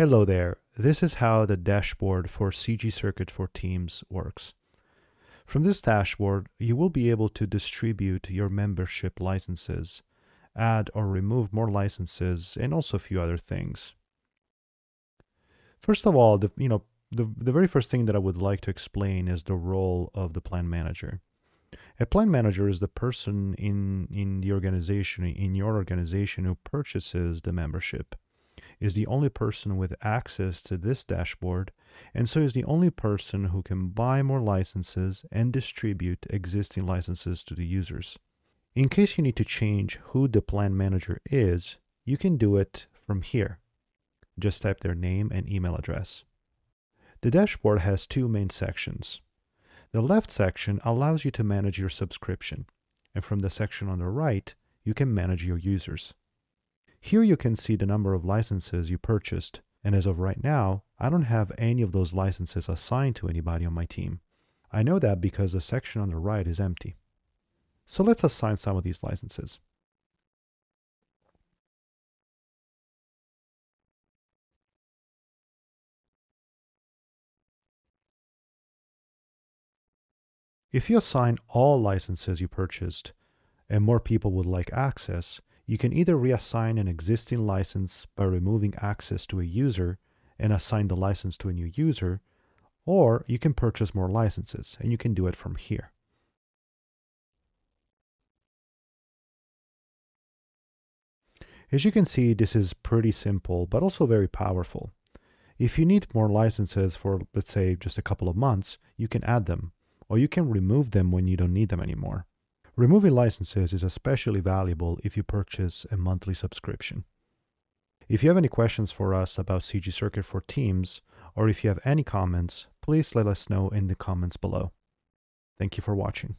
Hello there, this is how the dashboard for CG Circuit for Teams works. From this dashboard, you will be able to distribute your membership licenses, add or remove more licenses, and also a few other things. First of all, the, you know, the, the very first thing that I would like to explain is the role of the plan manager. A plan manager is the person in, in the organization, in your organization who purchases the membership is the only person with access to this dashboard and so is the only person who can buy more licenses and distribute existing licenses to the users. In case you need to change who the plan manager is, you can do it from here. Just type their name and email address. The dashboard has two main sections. The left section allows you to manage your subscription, and from the section on the right, you can manage your users. Here you can see the number of licenses you purchased. And as of right now, I don't have any of those licenses assigned to anybody on my team. I know that because the section on the right is empty. So let's assign some of these licenses. If you assign all licenses you purchased and more people would like access, you can either reassign an existing license by removing access to a user and assign the license to a new user, or you can purchase more licenses, and you can do it from here. As you can see, this is pretty simple, but also very powerful. If you need more licenses for, let's say, just a couple of months, you can add them, or you can remove them when you don't need them anymore. Removing licenses is especially valuable if you purchase a monthly subscription. If you have any questions for us about CG Circuit for Teams, or if you have any comments, please let us know in the comments below. Thank you for watching.